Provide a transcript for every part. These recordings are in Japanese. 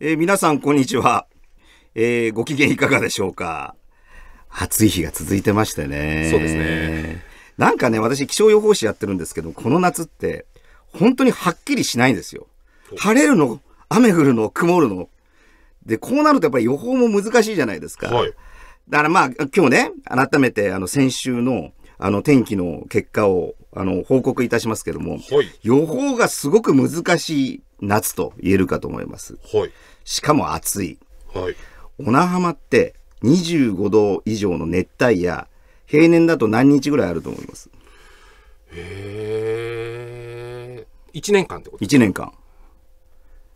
えー、皆さん、こんにちは。えー、ご機嫌いかがでしょうか。暑い日が続いてましてね。そうですね。なんかね、私、気象予報士やってるんですけど、この夏って、本当にはっきりしないんですよ。晴れるの、雨降るの、曇るの。で、こうなるとやっぱり予報も難しいじゃないですか。はい。だからまあ、今日ね、改めて、あの、先週の、あの、天気の結果を、あの、報告いたしますけども、はい、予報がすごく難しい夏と言えるかと思います。はい、しかも暑い。はい。小名浜って25度以上の熱帯夜、平年だと何日ぐらいあると思いますへえ。1年間ってこと ?1 年間。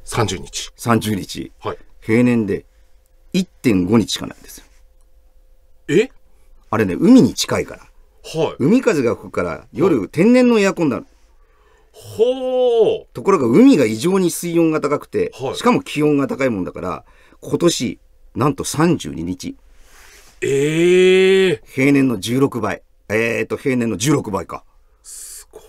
30日。30日。はい。平年で1.5日しかないんですよ。えあれね、海に近いから。はい、海風が吹くから夜、はい、天然のエアコンになる。ほうところが海が異常に水温が高くて、はい、しかも気温が高いもんだから今年なんと32日ええー、平年の16倍えっ、ー、と平年の16倍かすごいい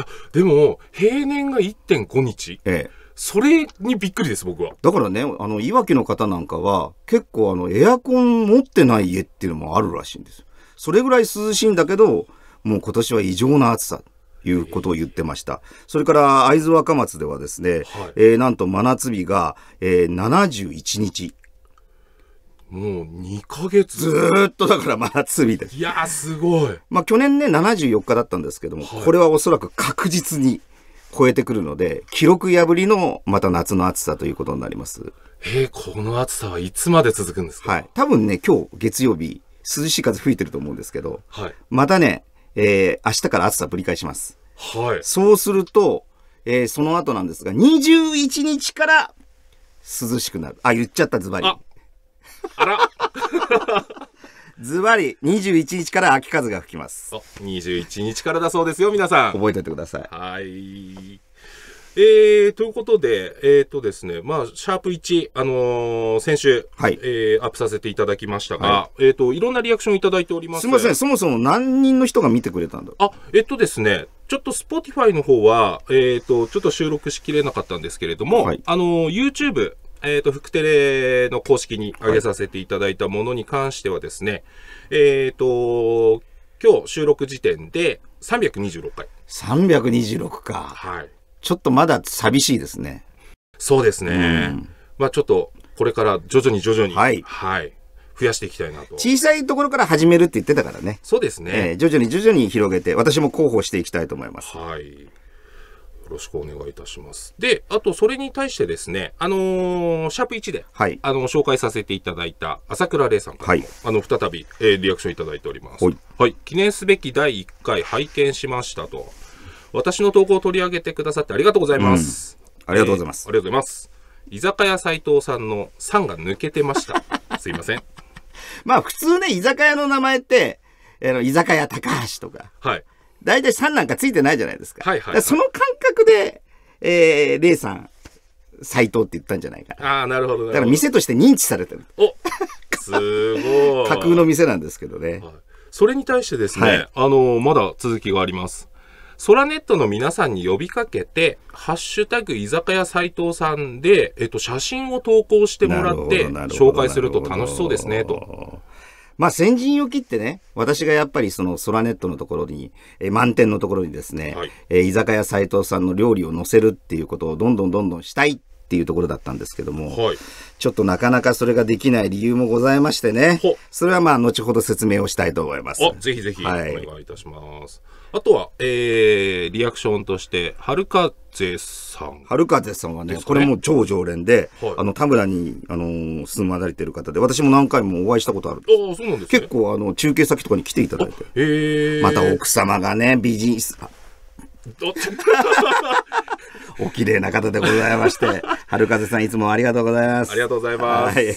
やでも平年が1.5日ええそれにびっくりです僕はだからねあのいわきの方なんかは結構あのエアコン持ってない家っていうのもあるらしいんですそれぐらい涼しいんだけど、もう今年は異常な暑さ。いうことを言ってました。それから会津若松ではですね、はい、えー、なんと真夏日が、えー、71日。もう2ヶ月ずっとだから真夏日です。いやすごい。まあ去年ね、74日だったんですけども、はい、これはおそらく確実に超えてくるので、記録破りのまた夏の暑さということになります。えー、この暑さはいつまで続くんですかはい。多分ね、今日月曜日、涼しい風吹いてると思うんですけど、はい、またね、えー、明日から暑さぶり返します。はい。そうすると、えー、その後なんですが、21日から涼しくなる。あ、言っちゃった、ズバリ。ああら ズバリ、21日から秋風が吹きます。21日からだそうですよ、皆さん。覚えておいてください。はい。えー、ということで、えっ、ー、とですね、まあ、シャープ1、あのー、先週、はい、えー、アップさせていただきましたが、はい、えっ、と、いろんなリアクションいただいております。すみません、そもそも何人の人が見てくれたんだあ、えっ、とですね、ちょっと Spotify の方は、えっ、と、ちょっと収録しきれなかったんですけれども、はい、あの YouTube、えっ、と、福テレの公式に上げさせていただいたものに関してはですね、はい、えっ、と、今日収録時点で326回。326か。はい。ちょっとまだ寂しいですね。そうですね。うん、まあちょっと、これから徐々に徐々に、はい。はい。増やしていきたいなと。小さいところから始めるって言ってたからね。そうですね。えー、徐々に徐々に広げて、私も広報していきたいと思います。はい。よろしくお願いいたします。で、あと、それに対してですね、あのー、シャープ1で、はい、あの、紹介させていただいた、朝倉玲さんから、はい、あの、再び、えー、リアクションいただいております。はい、はい。記念すべき第1回拝見しましたと。私の投稿を取り上げてくださってありがとうございます。うん、ありがとうございます、えー、ありがとうございます。居酒屋斎藤さんの3が抜けてました。すいません。まあ普通ね、居酒屋の名前って、えの居酒屋高橋とか。はい。大体3なんかついてないじゃないですか。はいはい、はい、その感覚で、えー、レイさん、斎藤って言ったんじゃないかな。ああ、なるほどだから店として認知されてる。おすごい。架空の店なんですけどね。はい、それに対してですね、はい、あのまだ続きがあります。ソラネットの皆さんに呼びかけて、ハッシュタグ居酒屋斎藤さんで、えっと、写真を投稿してもらって、紹介すると楽しそうですね、と。まあ、先陣を切ってね、私がやっぱりそのソラネットのところに、えー、満点のところにですね、はい、えー、居酒屋斎藤さんの料理を載せるっていうことをどんどんどんどんしたいっていうところだったんですけども、はい、ちょっとなかなかそれができない理由もございましてね、それはまあ後ほど説明をしたいと思います。ぜひぜひお願いいたします。はいあとは、えー、リアクションとして、はるかぜさん。はるかぜさんはね、ねこれも超常連で、はい、あの、田村に、あのー、住まれてる方で、私も何回もお会いしたことある。ああ、そうなんです、ね、結構、あの、中継先とかに来ていただいて。ー、また奥様がね、美人、お綺麗な方でございまして、春風さんいつもありがとうございます。ありがとうございます。はい、え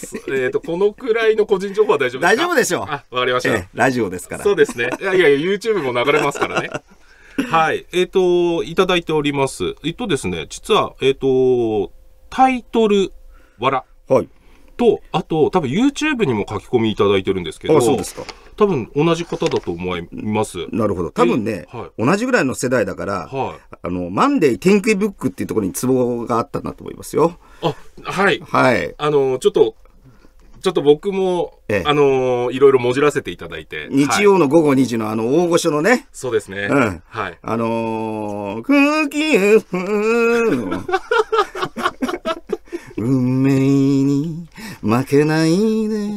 っ、と、このくらいの個人情報は大丈夫ですか大丈夫でしょう。あ、わかりました、えー、ラジオですから。そうですね。いやいや、YouTube も流れますからね。はい。えっ、ー、と、いただいております。えっ、とですね、実は、えっ、と、タイトル、わら。はい。と、あと、多分 YouTube にも書き込みいただいてるんですけど。あ、そうですか。多分同じ方だと思います。なるほど。多分ね、はい、同じぐらいの世代だから、はい、あの、マンデー天気ブックっていうところにツボがあったなと思いますよ。あ、はい。はい。あの、ちょっと、ちょっと僕も、ええ、あのー、いろいろもじらせていただいて。日曜の午後2時のあの、大御所のね。そうですね。うん。はい。あのー、空気ふー。運命に負けないで。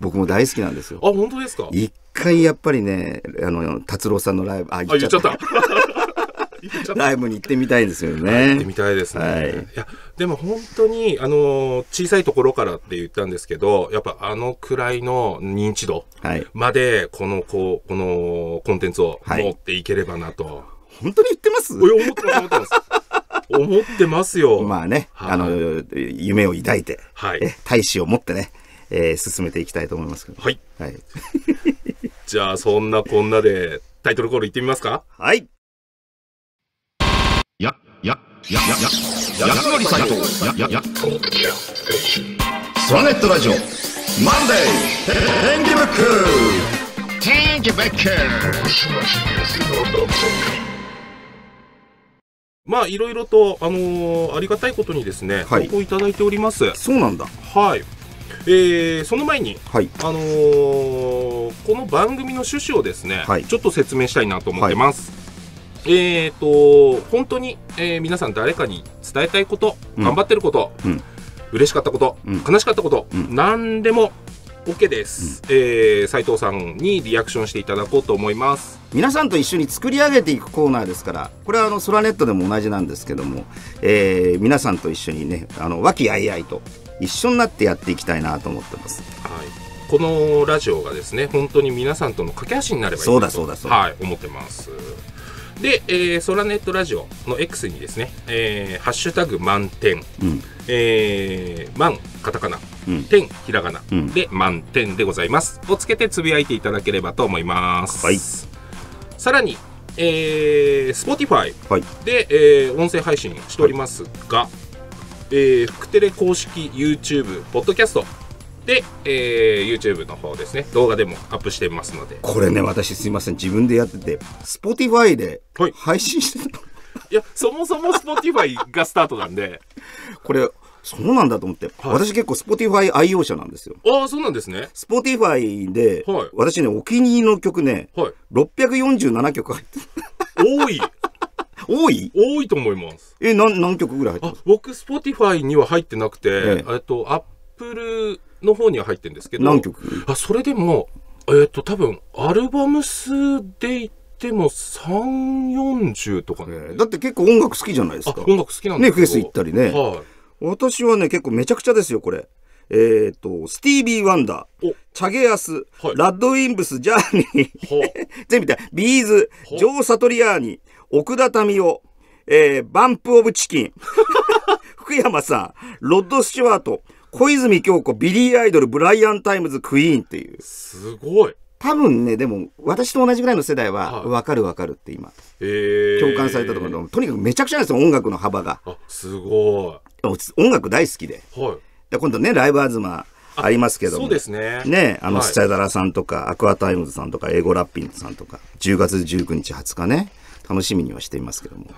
僕も大好きなんですよ。あ、本当ですか一回やっぱりね、あの、達郎さんのライブ、あ、言っちゃった。ライブに行ってみたいですよね。行ってみたいですね。はい、いやでも本当にあの小さいところからって言ったんですけど、やっぱあのくらいの認知度までこのこうこのコンテンツを持っていければなと。はい、本当に言ってます？思ってます。思ってます。思ってますよ。まあね、はい、あの夢を抱いて、はい、大志を持ってね。えー、進めていきたいと思いますけど。はい。はい、じゃあ、そんなこんなでタイトルコールいってみますかはい。や、や、や、や、や、やつのり斎や、や、や、スワネットラジオ、マンデー、天気ブック天気ブックまあ、いろいろと、あのー、ありがたいことにですね、はい、投稿いただいております。そうなんだ。はい。えー、その前に、はい、あのー、この番組の趣旨をですね、はい、ちょっと説明したいなと思ってます。はい、えっ、ー、と本当に、えー、皆さん誰かに伝えたいこと、うん、頑張ってること、うん、嬉しかったこと、うん、悲しかったこと、うん、何でも OK です、うん、えー、斉藤さんにリアクションしていただこうと思います皆さんと一緒に作り上げていくコーナーですからこれはあのソラネットでも同じなんですけども、えー、皆さんと一緒にねあの和気あいあいと一緒になってやっていきたいなと思ってます。はいこのラジオがですね本当に皆さんとの架け橋になればいいそうだそうだそうだ、はい、思ってますで、えー、ソラネットラジオの X にですね、えー、ハッシュタグ満点、うん、えー、満カタカナ、うん、点ひらがな、うん、で満点でございますをつけてつぶやいていただければと思います、はい、さらにえー、Spotify で、はい、えー、音声配信しておりますが、はいえー、福テレ公式 YouTube、ポッドキャストで、えー、YouTube の方ですね、動画でもアップしてますので。これね、私すいません、自分でやってて、Spotify で配信してたはい、いや、そもそも Spotify がスタートなんで。これ、そうなんだと思って、はい、私結構 Spotify 愛用者なんですよ。ああ、そうなんですね。Spotify で、はい、私ね、お気に入りの曲ね、はい、647曲入ってる。多い多い多いと思います。え、何、何曲ぐらい入って僕、Spotify には入ってなくて、ええと、Apple の方には入ってるんですけど。何曲あ、それでも、えっ、ー、と、多分、アルバム数で言っても3、40とかね、えー。だって結構音楽好きじゃないですか。音楽好きなんですね、フェス行ったりね。はい。私はね、結構めちゃくちゃですよ、これ。えっ、ー、と、スティービー・ワンダー、チャゲアス、はい、ラッドウィンブス、ジャーニー、全部見た、ビーズ、ジョー・サトリアーニ、奥田民生、えー、バンプ・オブ・チキン、福山さん、ロッド・スチュワート、小泉京子、ビリー・アイドル、ブライアン・タイムズ、クイーンっていう。すごい。多分ね、でも、私と同じぐらいの世代は、わ、かるわかるって今、えー、共感されたところで、とにかくめちゃくちゃなんですよ、音楽の幅が。すごい。音楽大好きで。はい。で、今度ね、ライブアズマ、ありますけどそうですね。ね、あの、スチャダラさんとか、はい、アクアタイムズさんとか、エゴラッピンさんとか、10月19日20日ね、楽しみにはしていますけども。はい、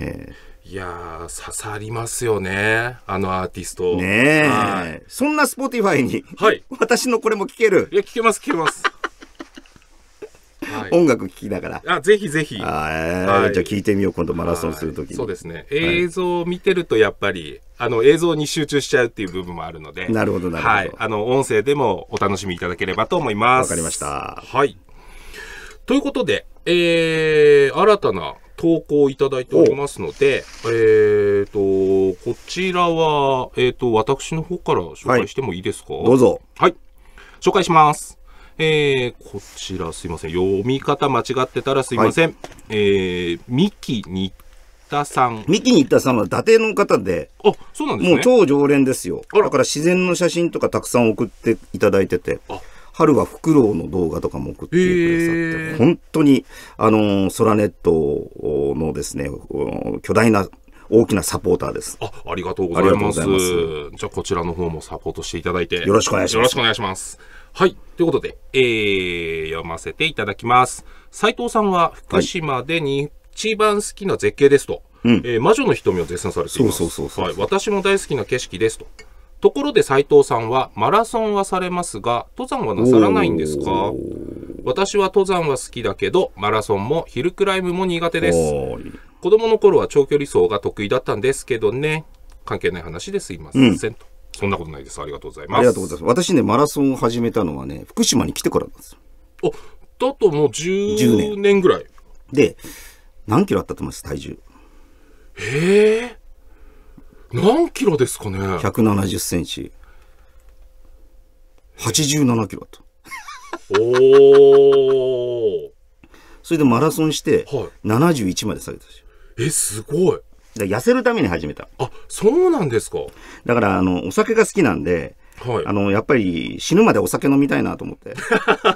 えー、いや刺さりますよねあのアーティストねはい、そんなスポティファイに、はい、私のこれも聞けるいや聞けます聞けます音楽聴きながら。あ、ぜひぜひ。あ、はい、じゃあ聞いてみよう、今度マラソンするとき、そうですね。映像を見てると、やっぱり、あの、映像に集中しちゃうっていう部分もあるので。なるほど、なるほど。あの、音声でもお楽しみいただければと思います。わかりました。はい。ということで、えー、新たな投稿をいただいておりますので、えーと、こちらは、えーと、私の方から紹介してもいいですか、はい、どうぞ。はい。紹介します。えー、こちらすいません。読み方間違ってたらすいません。はい、えー、ミキニ田さん。三木ニッタさんは伊達の方で。あ、そうなんですね。もう超常連ですよ。だから自然の写真とかたくさん送っていただいてて。あ、春はフクロウの動画とかも送ってくださって、えー、本当に、あの、ソラネットのですね、巨大な大きなサポーターです。あ、ありがとうございます。ますじゃこちらの方もサポートしていただいて。よろしくお願いします。よろしくお願いします。はい。ということで、えー、読ませていただきます。斉藤さんは福島でに一番好きな絶景ですと。はえー、魔女の瞳を絶賛されています。そうそうそうそう。はい。私も大好きな景色ですと。ところで斉藤さんはマラソンはされますが登山はなさらないんですか私は登山は好きだけどマラソンもヒルクライムも苦手です子供の頃は長距離走が得意だったんですけどね関係ない話ですいません、うん、とそんなことないですありがとうございますありがとうございます私ねマラソンを始めたのはね福島に来てからなんですよあだともう10年ぐらいで何キロあったと思います体重へえ何キロですかね170センチ87キロとおおそれでマラソンして71まで下げたし、はい、えすごい痩せるために始めたあそうなんですかだからあのお酒が好きなんではい、あのやっぱり死ぬまでお酒飲みたいなと思って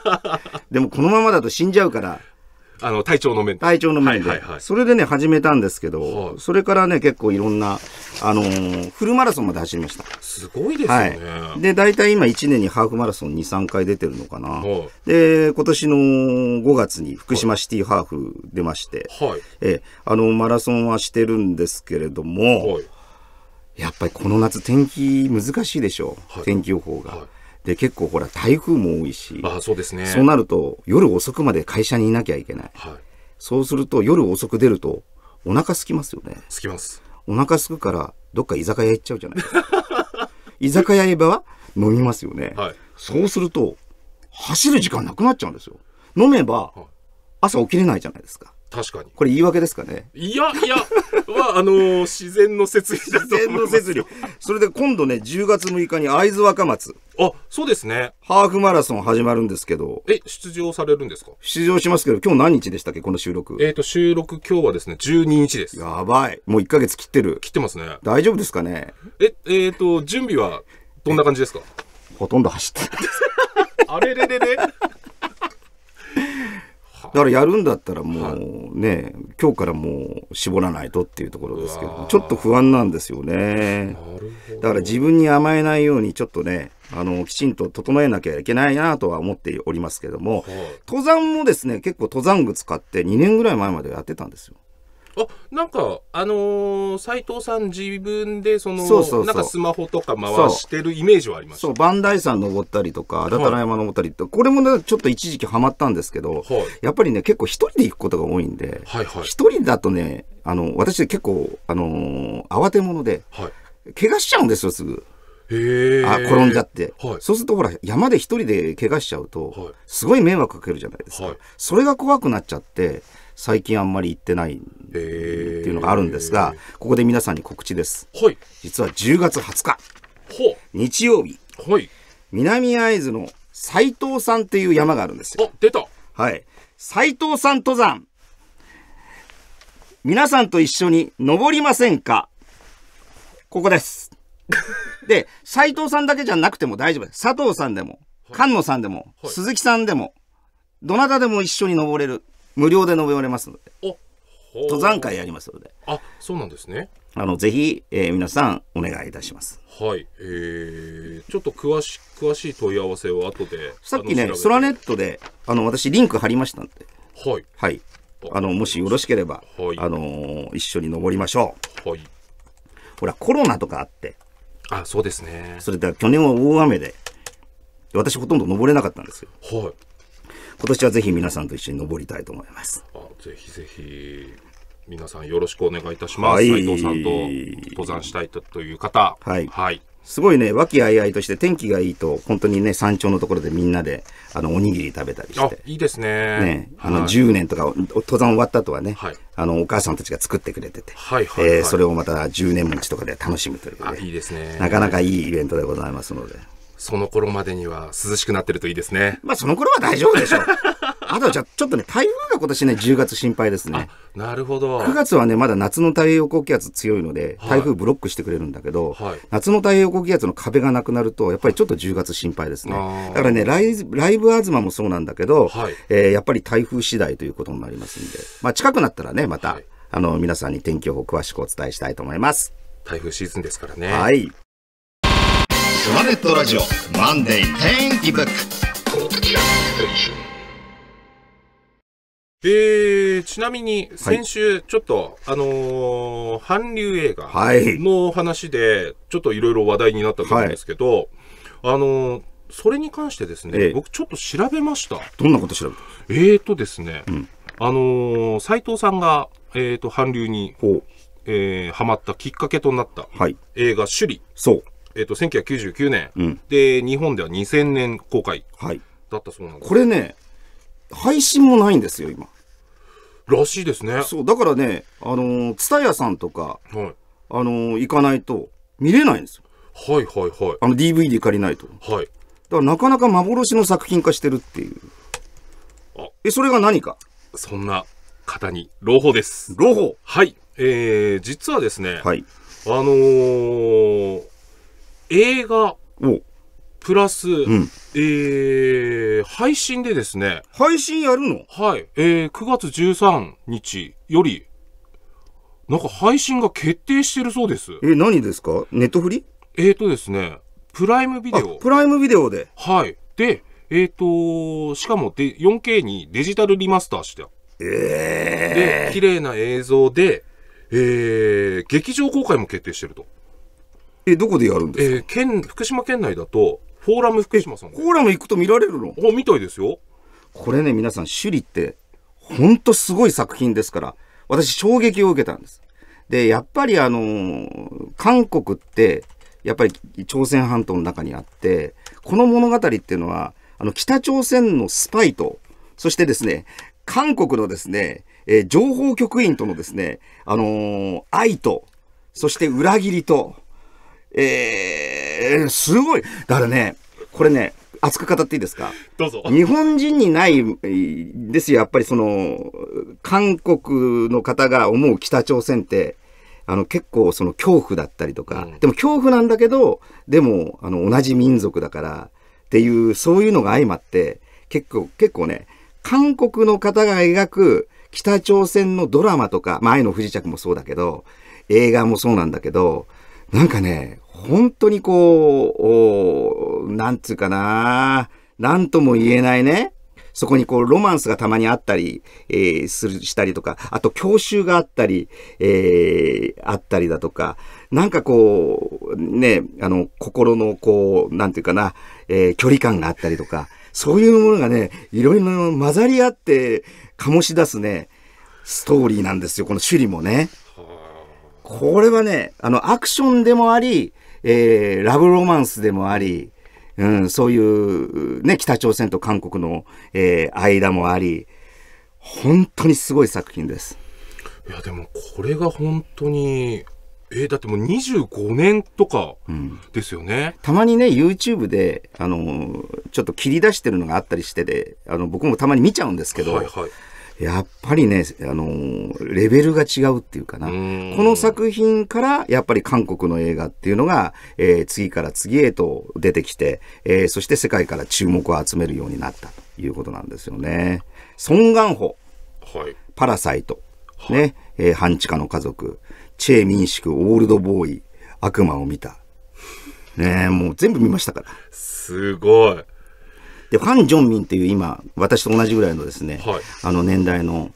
でもこのままだと死んじゃうからあの、体調の面で。体調の面で。はいはいはい、それでね、始めたんですけど、はい、それからね、結構いろんな、あのー、フルマラソンまで走りました。すごいですね。はい、で、大体今1年にハーフマラソン2、3回出てるのかな。はい、で、今年の5月に福島シティハーフ出まして、はい、え、あの、マラソンはしてるんですけれども、やっぱりこの夏天気難しいでしょう。天気予報が。で、結構ほら、台風も多いし、あそうですね。そうなると、夜遅くまで会社にいなきゃいけない。はい、そうすると、夜遅く出ると、お腹すきますよね。すきます。お腹すくから、どっか居酒屋行っちゃうじゃないですか。居酒屋場ば飲みますよね。はい、そうすると、走る時間なくなっちゃうんですよ。飲めば、朝起きれないじゃないですか。確かに。これ言い訳ですかね。いや、いや、は、あのー、自然の摂理だと思います。自然の摂理。それで今度ね、10月6日に会津若松。あ、そうですね。ハーフマラソン始まるんですけど。え、出場されるんですか出場しますけど、今日何日でしたっけこの収録。えっ、と、収録今日はですね、12日です。やばい。もう1ヶ月切ってる。切ってますね。大丈夫ですかねえ、えっ、ー、と、準備はどんな感じですかほとんど走ってあれれれれだからやるんだったらもうね、はい、今日からもう絞らないとっていうところですけど、ちょっと不安なんですよね。だから自分に甘えないようにちょっとね、あの、きちんと整えなきゃいけないなとは思っておりますけども、はい、登山もですね、結構登山靴買って2年ぐらい前までやってたんですよ。あなんか、あの斎、藤さん、自分でそのそうそうなんかスマホとか回してるイメージはありますそうバン山登ったりとか、達太良山登ったりとて、はい、これも、ね、ちょっと一時期はまったんですけど、はい、やっぱりね、結構一人で行くことが多いんで、一、はいはい、人だとね、あの私、結構、あのー、慌て者で、はい、怪我しちゃうんですよ、すぐ。あ転んじゃって、はい、そうするとほら山で一人で怪我しちゃうと、はい、すごい迷惑かけるじゃないですか、はい、それが怖くなっちゃって最近あんまり行ってないっていうのがあるんですが、ここで皆さんに告知です。はい、実は10月20日、日曜日、はい、南会津の斎藤さんっていう山があるんですよ。出た。はい。斎藤さん登山。皆さんと一緒に登りませんかここです。で、斎藤さんだけじゃなくても大丈夫です。佐藤さんでも、菅野さんでも、はい、鈴木さんでも、どなたでも一緒に登れる。無料で登れますので登山会やりますのであそうなんですねあのぜひ、えー、皆さんお願いいたしますはい、えー、ちょっと詳し詳しい問い合わせを後でさっきねソラネットであの私リンク貼りましたんではい、はい、あのもしよろしければ、はい、あのー、一緒に登りましょうはいほらコロナとかあってあそうですねそれで去年は大雨で私ほとんど登れなかったんですよはい今年はぜひ皆さんと一緒に登りたいと思います。あぜひぜひ皆さんよろしくお願いいたします。はい、斉藤さんと登山したいという方、はい、はい、すごいね、和気あいあいとして天気がいいと、本当にね、山頂のところでみんなで、あの、おにぎり食べたりして。いいですね。ね、あの、はい、10年とか、登山終わった後はね、はい、あの、お母さんたちが作ってくれてて、はいはいはい、えー、それをまた10年持ちとかで楽しむということで、いいですね。なかなかいいイベントでございますので。その頃までには涼しくなってるといいですね。まあその頃は大丈夫でしょう。あとじゃちょっとね、台風が今年ね、10月心配ですね。なるほど。9月はね、まだ夏の太平洋高気圧強いので、台風ブロックしてくれるんだけど、はい、夏の太平洋高気圧の壁がなくなると、やっぱりちょっと10月心配ですね。だからね、ライライブアズマもそうなんだけど、はい、えー、やっぱり台風次第ということになりますんで、まあ近くなったらね、また、はい、あの、皆さんに天気予報詳しくお伝えしたいと思います。台風シーズンですからね。はい。スワットラジオマンデー天気ブックえー、ちなみに、先週、ちょっと、あのー、韓流映画の話で、ちょっといろいろ話題になったと思うんですけど、はい、あのー、それに関してですね、ええ、僕ちょっと調べました。どんなこと調べたえーとですね、うん、あの斎、藤さんが、えーと、韓流に、えー、ハマったきっかけとなった、はい、映画、首里。そう。えっと、1999年、うん、で日本では2000年公開だったそうなんです、これね配信もないんですよ今らしいですねそうだからねあの蔦、ー、屋さんとか、はい、あのー、行かないと見れないんですよはいはいはいあの DVD 借りないとはいだからなかなか幻の作品化してるっていうあえそれが何かそんな方に朗報です朗報はいえー、実はですね、はい、あのー、映画、プラス、うん、えー、配信でですね。配信やるのはい。えー、9月13日より、なんか配信が決定してるそうです。え、何ですかネットフリえーとですね、プライムビデオ。プライムビデオで。はい。で、えっ、ー、としかもで 4K にデジタルリマスターして。ええー。で、綺麗な映像で、えー、劇場公開も決定してると。え、どこでやるんですかえー、県、福島県内だと、フォーラム福島さん。フォーラム行くと見られるのお、みたいですよ。これね、皆さん、首里って、ほんとすごい作品ですから、私、衝撃を受けたんです。で、やっぱりあのー、韓国って、やっぱり朝鮮半島の中にあって、この物語っていうのは、あの、北朝鮮のスパイと、そしてですね、韓国のですね、えー、情報局員とのですね、あのー、愛と、そして裏切りと、えー、すごい。だからね、これね、熱く語っていいですかどうぞ。日本人にないですよ。やっぱりその、韓国の方が思う北朝鮮って、あの結構その恐怖だったりとか、うん、でも恐怖なんだけど、でもあの同じ民族だからっていう、そういうのが相まって、結構、結構ね、韓国の方が描く北朝鮮のドラマとか、前愛の不時着もそうだけど、映画もそうなんだけど、なんかね、本当にこう、なんつうかな、なんとも言えないね。そこにこう、ロマンスがたまにあったり、えー、する、したりとか、あと教習があったり、えー、あったりだとか、なんかこう、ね、あの、心のこう、なんていうかな、えー、距離感があったりとか、そういうものがね、いろいろ混ざり合って、醸し出すね、ストーリーなんですよ、この趣里もね。これはね、あの、アクションでもあり、えー、ラブロマンスでもあり、うん、そういう、ね、北朝鮮と韓国の、えー、間もあり、本当にすごい作品です。いや、でもこれが本当に、えー、だってもう25年とかですよね。うん、たまにね、YouTube で、あのー、ちょっと切り出してるのがあったりしてて、あの、僕もたまに見ちゃうんですけど、はいはい、やっぱりね、あのー、レベルが違うっていうかな。この作品から、やっぱり韓国の映画っていうのが、えー、次から次へと出てきて、えー、そして世界から注目を集めるようになったということなんですよね。ソン・ガンホ。はい。パラサイト。はい、ね。えー、半地下の家族。チェ・ミンシク、オールドボーイ。悪魔を見た。ねもう全部見ましたから。すごい。で、ファン・ジョンミンっていう今、私と同じぐらいのですね、はい、あの年代の、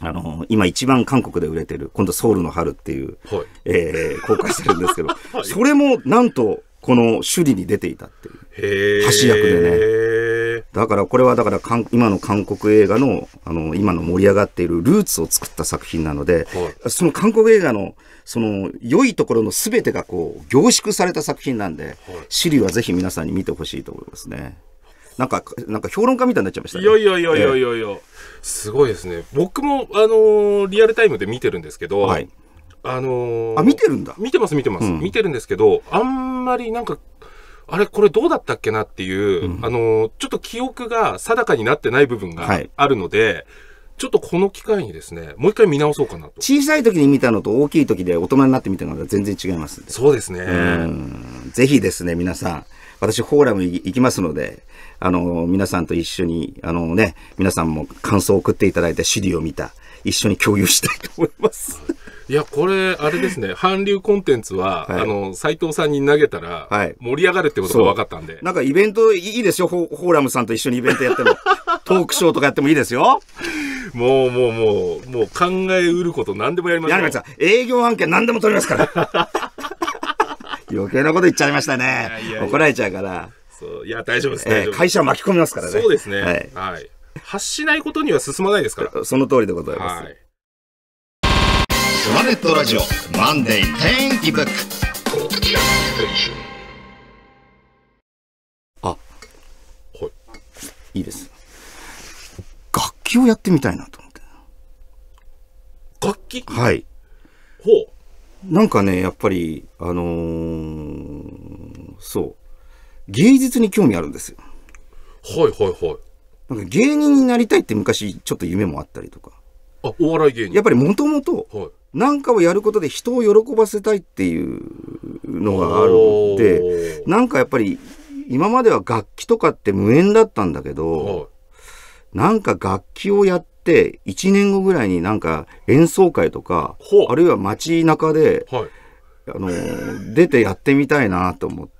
あの、今一番韓国で売れてる、今度ソウルの春っていう、はい、えー、公開してるんですけど、はい、それもなんと、この首里に出ていたっていう、橋役でね。だからこれはだから今の韓国映画のあの今の盛り上がっているルーツを作った作品なので、はい、その韓国映画のその良いところの全てがこう凝縮された作品なんで、はい、シリはぜひ皆さんに見てほしいと思いますね。なんか、なんか評論家みたいになっちゃいました、ね、いやいやいやいやいやえー、すごいですね。僕も、あのー、リアルタイムで見てるんですけど、はい、あのー、あ、見てるんだ。見てます、見てます、うん、見てるんですけど、あんまりなんか、あれ、これどうだったっけなっていう、うん、あのー、ちょっと記憶が定かになってない部分があるので、はいちょっとこの機会にですね、もう一回見直そうかなと。小さい時に見たのと大きい時で大人になってみたのは全然違いますそうですね。ぜひですね、皆さん、私フォーラム行きますので、あの、皆さんと一緒に、あのね、皆さんも感想を送っていただいた資料を見た、一緒に共有したいと思います。いや、これ、あれですね、韓流コンテンツは、はい、あの、斎藤さんに投げたら、盛り上がるってことが分かったんで。なんかイベントいいですよ、フォーラムさんと一緒にイベントやっても。トークショーとかやってもいいですよ。もうもうもう、もう考えうること何でもやりますよ。やります営業案件何でも取りますから。余計なこと言っちゃいましたね。いやいやいや怒られちゃうから。そう、いや、大丈夫です。えー、会社巻き込みますからね。そうですね。はい。はい、発しないことには進まないですから。その通りでございます。はい。プネットラジオ、マンデー天気ブック。あ、はい。いいです。楽器をやってみたいなと思って。楽器はい。ほう。なんかね、やっぱり、あのー、そう、芸術に興味あるんですよ。はいはいはい。なんか芸人になりたいって昔ちょっと夢もあったりとか。あ、お笑い芸人やっぱりもともと、なんかをやることで人を喜ばせたいっていうのがあるので、なんかやっぱり今までは楽器とかって無縁だったんだけど、はい、なんか楽器をやって、、1年後ぐらいになんか演奏会とか、あるいは街中で、はい、あの、出てやってみたいなと思って。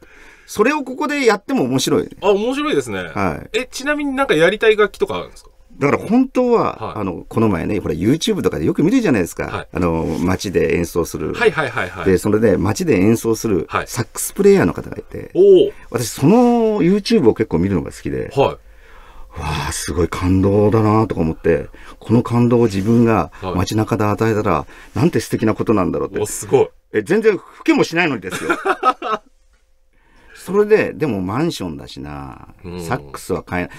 それをここでやっても面白い、ね。あ、面白いですね。はい。え、ちなみになんかやりたい楽器とかあるんですかだから本当は、はい、あの、この前ね、ほら YouTube とかでよく見るじゃないですか。はい、あの、街で演奏する。はいはいはいはい。で、それで街で演奏するサックスプレイヤーの方がいて、はい、私その YouTube を結構見るのが好きで、はいわあ、すごい感動だなとか思って、この感動を自分が街中で与えたら、はい、なんて素敵なことなんだろうって。お、すごい。え、全然吹けもしないのにですよ。それで、でもマンションだしな、サックスは買えない。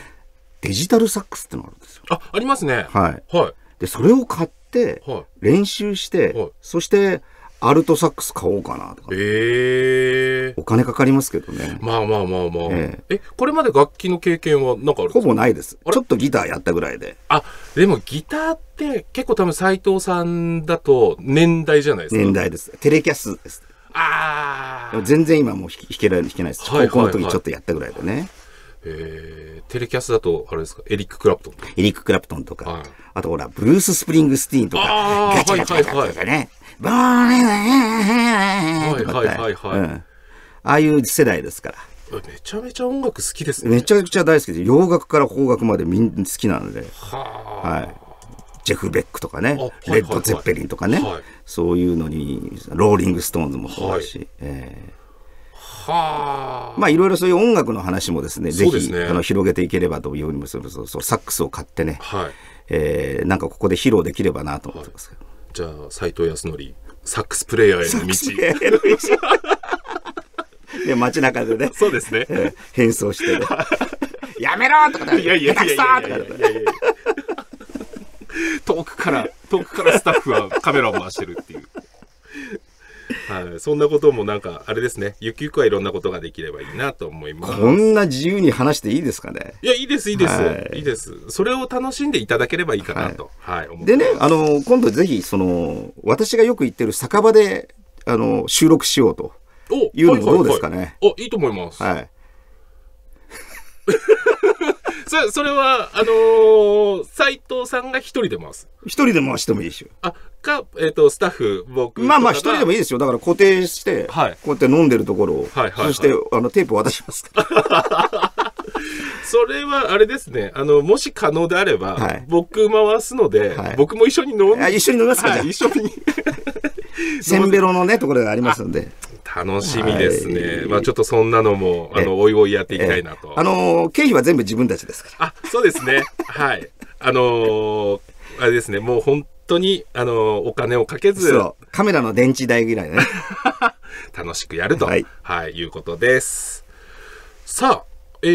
デジタルサックスってのあるんですよ。あ、ありますね。はい。はい。で、それを買って、練習して、はい、そして、アルトサックス買おうかなとか。ええお金かかりますけどね。まあまあまあまあ。ええこれまで楽器の経験はなんかあるほぼないです。ちょっとギターやったぐらいで。あ、でもギターって結構多分斎藤さんだと年代じゃないですか。年代です。テレキャスです。ああ。全然今もう弾けられる、弾けないです。はい高校の時ちょっとやったぐらいでね。えー、テレキャスだと、あれですか、エリック・クラプトンエリック・クラプトンとか、はい、あとほら、ブルース・スプリングスティーンとか、ガチャガチャガチャガチャね、はいはいはいうん、ああいう世代ですから。めちゃめちゃ音楽好きですね。めちゃくちゃ大好きで、洋楽から邦楽までみんな好きなので。は、はい。ジェフ・ベックとかね、はいはいはい、レッド・ゼッペリンとかね、はい、そういうのに、ローリング・ストーンズもそうだし、はい、えー、はまあいろいろそういう音楽の話もですね、すねぜひ、あの広げていければというふうにもするそうサックスを買ってね、はい、えー、なんかここで披露できればなと思ってますけど。はいじゃあ斎藤康則サックスプレイヤーへの道。で街中でね。そうですね。変装して、やめろとかいやいやいやいやいやいやいや。遠くから遠くからスタッフはカメラを回してるっていう。はい、そんなこともなんかあれですねゆくゆくはいろんなことができればいいなと思いますこんな自由に話していいですかねいやいいですいいです、はい、いいですそれを楽しんでいただければいいかなと、はい、はい、でねあの今度ぜひその私がよく行ってる酒場であの収録しようというのもどうですかね、はい、はい、いいと思いますはい そそれはあのー、斉藤さんが一人で回す一人で回してもいいでしょあか、えっ、ー、と、スタッフ、僕。まあまあ、一人でもいいですよ。だから固定して、はい、こうやって飲んでるところを、はいはいはい、そして、あの、テープを渡しますそれは、あれですね。あの、もし可能であれば、はい、僕回すので、はい、僕も一緒に飲んで。一緒に飲みますか、はい、一緒に。せんべろのね、ところがありますので。楽しみですね、はい。まあちょっとそんなのも、あの、おいおいやっていきたいなと。あのー、経費は全部自分たちですから。あ、そうですね。はい。あのー、あれですね、もう本当に、あの、お金をかけず、カメラの電池代ぐらいね。楽しくやると、はい、はい、いうことです。さあ、えっ、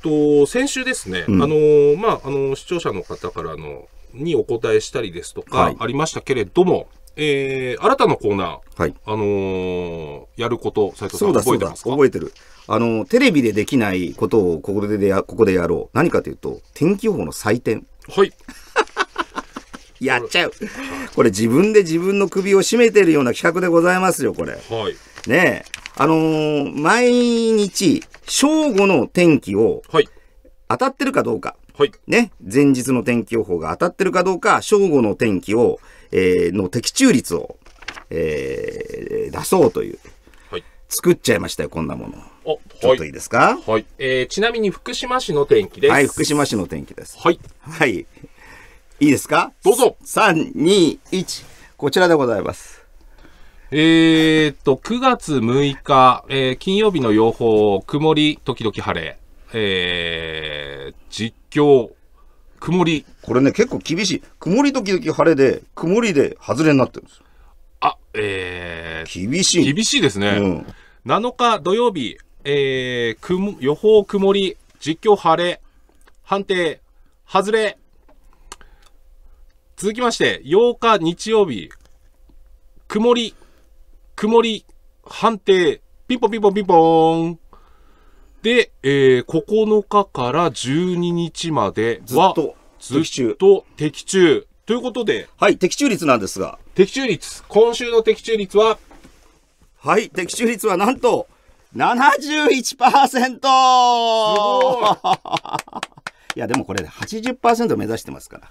ー、と、先週ですね、うん、あの、まあ、あの、視聴者の方からの、にお答えしたりですとか、ありましたけれども、えー、新たなコーナー、はい、あのー、やること、斉藤さん覚えてますか覚えてる。あの、テレビでできないことをここでや、ここでやろう。何かというと、天気予報の採点。はい。やっちゃう。これ自分で自分の首を絞めてるような企画でございますよ、これ。はい。ねえ。あのー、毎日、正午の天気を、はい。当たってるかどうか。はい。ね。前日の天気予報が当たってるかどうか、正午の天気を、えー、の的中率を、えー、出そうという。はい。作っちゃいましたよ、こんなもの。お、はい、ちょっといいですかはい。えー、ちなみに福島市の天気です。はい、福島市の天気です。はい。はい。いいですかどうぞ !3、2、1。こちらでございます。えー、っと、9月6日、えー、金曜日の予報、曇り、時々晴れ、えー、実況、曇り。これね、結構厳しい。曇り、時々晴れで、曇りで外れになってるんですあ、えー、厳しい。厳しいですね。うん、7日土曜日、えー、くも予報曇り、実況晴れ、判定、外れ。続きまして、8日日曜日、曇り、曇り、判定、ピンポンピンポンピンポーン。で、えー、9日から12日までは、ずっと的中。ということで、はい、的中率なんですが。的中率、今週の的中率ははい、的中率はなんと、71%! すごい いや、でもこれ80%目指してますから。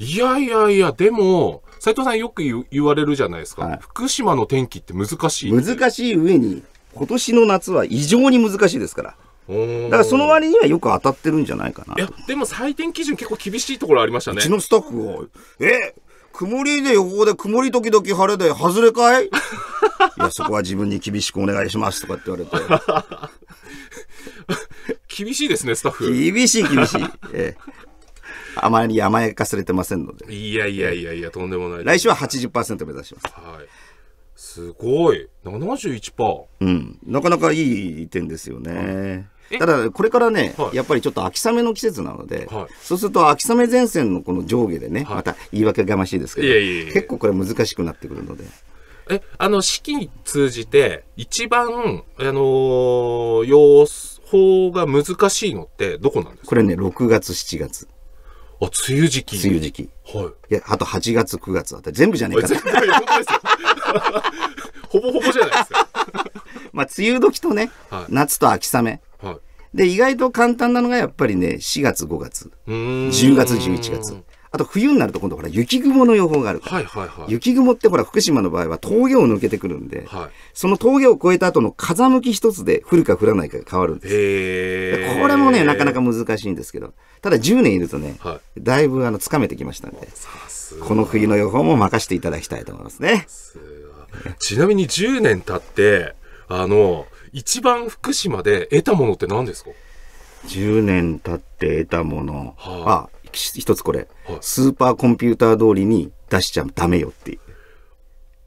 いやいやいや、でも、斉藤さんよく言われるじゃないですか、はい、福島の天気って難しい難しい上に、今年の夏は異常に難しいですから。だからその割にはよく当たってるんじゃないかな。いや、でも採点基準結構厳しいところありましたね。うちのスタッフは、え曇りで横で曇り時々晴れで外れかい いや、そこは自分に厳しくお願いしますとかって言われて。厳しいですね、スタッフ。厳しい、厳しい。ええ、あまり甘やかされてませんので。いやいやいやいや、とんでもない。来週は80%目指します。はい。すごい。71%。うん。なかなかいい点ですよね。ただ、これからね、はい、やっぱりちょっと秋雨の季節なので、はい、そうすると秋雨前線のこの上下でね、はい、また言い訳がましいですけど、結構これ難しくなってくるので。え、あの、四季に通じて、一番、あのー、様子、法が難しいのってどこなんですかこれね、6月、7月。あ、梅雨時期。梅雨時期。はい。いや、あと8月、9月あたり。全部じゃねえか。全部本当ですよ。ほぼほぼじゃないですか。まあ、梅雨時とね、はい、夏と秋雨。はい。で、意外と簡単なのがやっぱりね、4月、5月、10月、11月。あと冬になると今度ほら雪雲の予報があるから、はいはいはい、雪雲ってほら福島の場合は峠を抜けてくるんで、はい、その峠を越えた後の風向き一つで降るか降らないかが変わるんですこれもねなかなか難しいんですけどただ10年いるとね、はい、だいぶあのつかめてきましたんでこの冬の予報も任せていただきたいと思いますねちなみに10年経ってあの一番福島で得たものって何ですか10年経って得たもの、はあ一つこれ、はい、スーパーコンピューター通りに出しちゃダメよっていう。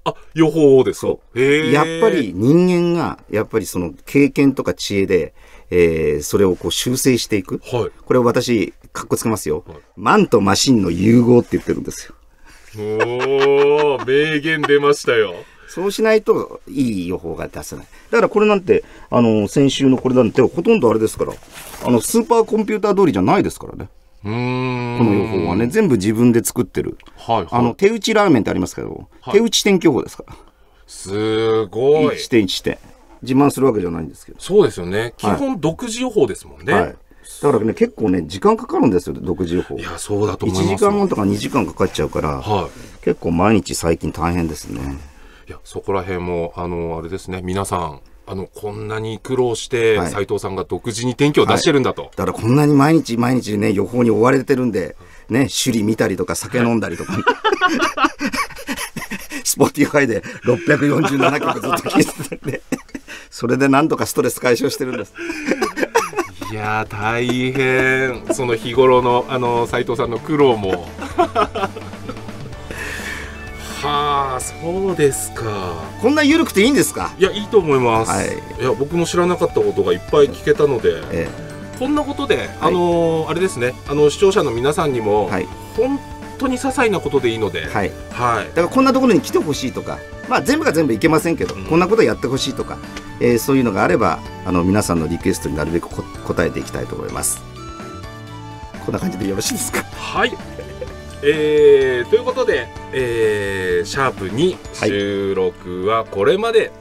あ、予報ですかやっぱり人間が、やっぱりその経験とか知恵で、えー、それをこう修正していく。はい、これを私、かっこつけますよ、はい、マンとマシンの融合って言ってるんですよ。おー、名言出ましたよ。そうしないといい予報が出せない。だからこれなんて、あの、先週のこれなんて、ほとんどあれですから、あの、スーパーコンピューター通りじゃないですからね。この予報はね、全部自分で作ってる。はい、はい、あの、手打ちラーメンってありますけど、はい、手打ち天気予報ですから。すごい。一点一点。自慢するわけじゃないんですけど。そうですよね。基本独自予報ですもんね。はい、だからね、結構ね、時間かかるんですよ、独自予報。いや、そうだと思います、1時間とか2時間かかっちゃうから、はい、結構毎日最近大変ですね。いや、そこら辺も、あの、あれですね、皆さん、あのこんなに苦労して斎、はい、藤さんが独自に天気を出してるんだと、はい、だからこんなに毎日毎日ね予報に追われてるんでね首里見たりとか酒飲んだりとか、スポティファイで647曲ずっと聴いてたんでそれでなんとかストレス解消してるんですいや大変その日頃のあの斉藤さんの苦労もそうですかこんな緩くていいんですかいやいいと思います、はい、いや僕も知らなかったことがいっぱい聞けたので、ええ、こんなことで、あのーはい、あれですねあの視聴者の皆さんにも、はい、本当に些細なことでいいので、はい、はい、だからこんなところに来てほしいとか、まあ、全部が全部いけませんけど、うん、こんなことやってほしいとか、えー、そういうのがあればあの皆さんのリクエストになるべく答えていきたいと思います。こんな感じでよろしいですか。はい。えー、ということで、えー、シャープ2収録はこれまで、はい、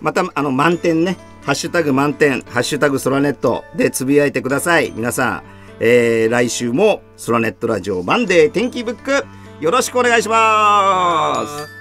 またあの満点ね「ハッシュタグ満点」「ハッシュタグソラネット」でつぶやいてください皆さん、えー、来週も「ソラネットラジオマンデー天気ブック」よろしくお願いします